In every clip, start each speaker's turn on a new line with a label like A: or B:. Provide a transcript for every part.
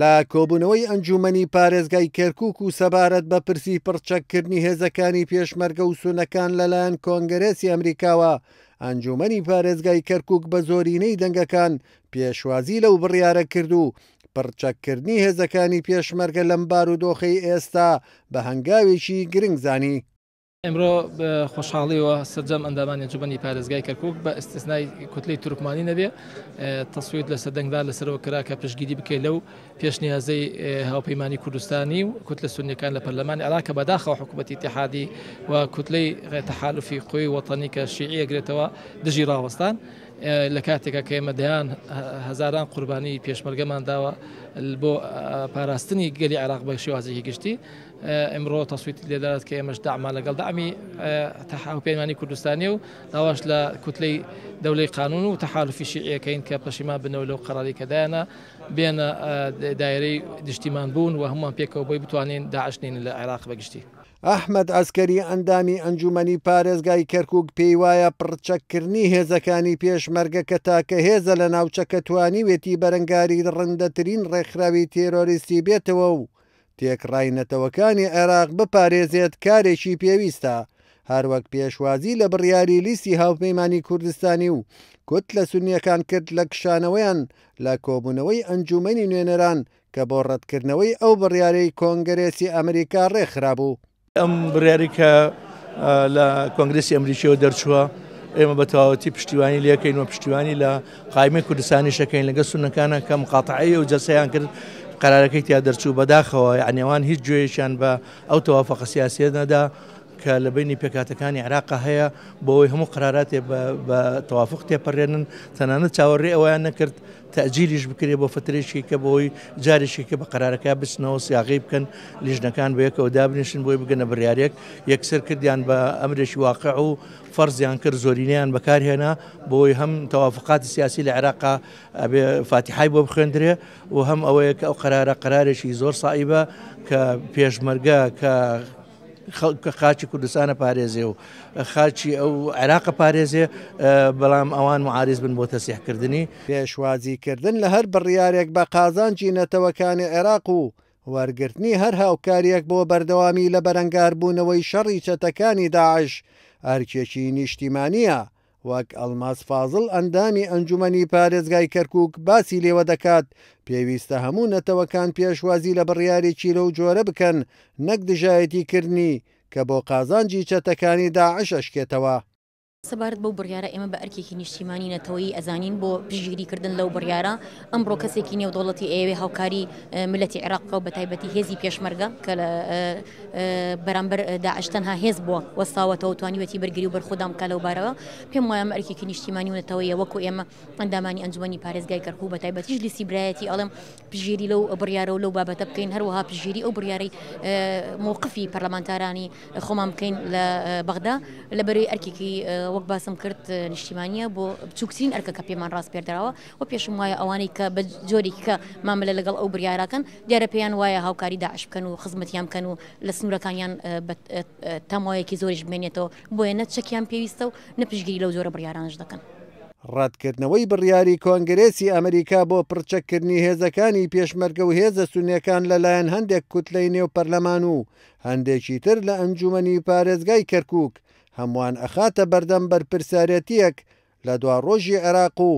A: لە کۆبوونەوەی ئەنجومنی پارێزگای کەرکک و سەبارەت بە پرسی پڕچەکردنی هێزەکانی پێشمەرگە و سونەکان لەلایەن کۆنگرێسی ئەمریکاوە ئەنجومنی پارێزگای کەرکک بە زۆرینەی دەنگەکان پێشوازی لەو بڕیاە کرد و پڕچەکردنی هێزەکانی پێشمەرگە لەم بار و دۆخەی ئێستا بە هەنگاوێکی گرنگزانی
B: امرو ئەمڕۆ خۆشحاڵیەوە سەرجەم ئەندامانی جوبنی پارێزگای کەرکک بە ئستثنای کوتلەی تورکمانی نەبێ اه، تەسویت لەسەر دەنگدار لەسەرەوە کرا کە پشگیری لو پیش نیازی اه، هاوپەیمانی کردستانی و کوتلە سونیەکان لپرلمان علاقه عراکە بەداخەوە حکوومەتی تحادی و کتله اه، تحالفی قوی وطنی کە شیعی ئەگرێتەوە دژی ڕاوەستان. لە کاتێکە کە ئێمە دەیان هزاران قوربانی پێشمەرگەمان داوە بۆ پاراستنی گەلی عراق بە شێوازێکی گشتی ئەمڕۆ تەسویت لێدارات کە ئێمەش داما لەگەڵ دامی تەحاوپەیمانی کوردستانی و داواش لە کوتلەی دەولەی قانون و تەحالفی شیعەکەین کە پەشیما بنەوە لەو قەراری کەدایانە بێنە دایرەی دشتیمان بوون و هەمووان پێکەوە بۆی بتوانین داعشنین لە عێراق بەگشتی.
A: ئەحمد ئەسکەری ئەندامی ئەنجومنی پارێزگای کەرکک پێی وایە پڕچەکردنی هێزەکانی پێشمەرگە کە تاکە هێزە لە ناوچەکەتوانی وێتی بەرەنگاری ڕەندەترین ڕێکخراوی تێرۆریستی بێتەوە و تێکڕاینەتەوەکانی عێراق بپارێزێت کارێکی پێویستە. هەروەک پێشوازی لە بڕیاری لیسی هاوپەیمانی کوردستانی و کت لە سونیەکان کرد لە کشانەوەیان لە کۆبوونەوەی ئەنجومنی نوێنەران کە بۆ ڕەتکردنەوەی ئەو بڕیارەی کۆنگرێسی ئەمریکا ڕێکخرابوو.
C: ئەم بڕیاریکە لە کۆنگرسی ئەمریکیەوە دەرچووە ئێمە بەتەواوەتی پشتیوانی لەکەین و پشتیوانی لە قایمە کوردستانی شەکەین لەگە سونەکانە کەم قاتعایی و جەسەیان کرد قرارەکەی تیا دەرچوو بەداخەوە عنێوان هیچ گوێیشیان بە ئەو تەوافەقە سیاسیە نەدا کە لە بینی پێکاتەکانی عراقا هەیە بۆەوەی هەموو قراراتێ بە تەوافق تێپەڕێنن تەنانە چاوەڕێ ئەویان نەکرد تەجیلیش بکرێ بۆ فترێکی کە بۆی جارێکی کە بە قرارەکە بچنەوە سیاغی بکەن لیژنەکان بەیەکەوە دابنیشن بۆی بگەنە بریارێک یەکسەر کردیان بە ئەمرێکی واقع و فەرزیان کرد زۆرینیان بەکارهێنا بۆی هەم تەوافقاتی سیاسی لە عێراقا فاتیحای بۆ بخێندرێ و هەم ئەوەیە کە ئەو قرارە قرارێکی زۆر سایبە کە پێشمەرگە کە خاچی کوردستانە پارێزێ و خاچی ئەو عێراقە پارێزێ
A: بەڵام ئەوان معارز بن بۆ تەسیحکردنی پێشوازیکردن لە هەر بڕیارێک بە قازانجی نەتەوەکانی عێراق و وەرگرتنی هەر هاوکارێک بۆ بەردەوامی لە بەرەنگار بوونەوەی شەڕی چەتەکانی داعش ئەرکێکی نیشتیمانە وەک ئەلماس فازڵ ئەندامی ئەنجومی پارێزگای کەرکک باسی لێوە دەکات پێویستە هەموو نەتەوەکان پێشوازی لە بڕیارێکی لەو جۆرە بکەن نەک دژایەتی کردنی کە بۆ قازانجی چەتەکانی داعش ئەشکێتەوە.
D: سبارت سەبارەت بەو بڕیاە ئێمە بە ئەرکێکی نیشتیمانی نەتەوەی ئەزانین بە پژگیریکردن لەو بڕیاە ئەمڕۆ کەسێکی نێودوڵەتی ئێوێ هاوکاری اه، ملەتی عێراق و بە تایبەتی هێزی پێشمەرگە کە اه، اه، بەرامبەر داعشتەنها هێز بووە وەستاوەتەوە توانیوەتی بەرگری و بەرخۆدام کا لەو بارەوە پێم وایە ئەرکێکی نیشتیمانی و نەتەوەی وەکو ئێمە ئەندامانی ئەنجومی پارێزگای کەرکوو بە تایبەتیش لیسی برایەتی ئەڵم پژێری لو بڕیاە و لەو بابەتە بکەین هەروەها پژێری ئەو بڕیاری مووقفی پەرلەمانتارانی خۆمان بکەین لە بەغدا لەبەری ئەرکێکی وەک باسم کرد نیشتیمانە بۆ بچووکترین ئەرکەکە پێمان ڕاست پێدراوە و پێشم وایە ئەوانەی کە بە جۆرێککە مامەلە لەگەڵ ئەو بریاراکەن دیارە پێیان وایە هاوکاری داعش بکەن و خزمەتیان بکەن و لە سنوورەکانیان تەمایەکی زۆریش بمێنێتەوە بۆیە نەچەکیان پێویستە و نەپشگیری لەو زۆرە بریارانش دەکەن.
A: ڕاتکردنەوەی بڕیاری کۆنگرێسی ئەمریکا بۆ پرچەکردنی هێزەکانی پێشمەرگە و هێزە سونیەکان لەلایەن هەندێک کوتلەی نێو پەرلەمان و هەندێکی تر لە ئەنجومنی پارێزگای کەرکک هەمووان ئەخاتە بەردەم بەرپرسارەتیەک لە دوا ڕۆژی عێراق و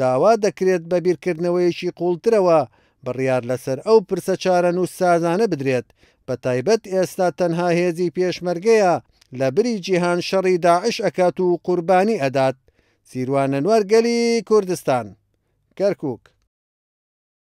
A: داوا دەکرێت بە بیرکردنەوەیەکی قوڵترەوە بڕیار لەسەر ئەو پرسە چارە و سازانە بدرێت بە تایبەت ئێستا تەنها هێزی پێشمەرگەیە لە بری جیهان شەڕی داعش ئەکات و قوربانی ئەدات سیروانە نوەرگەلی کوردستان کەرکک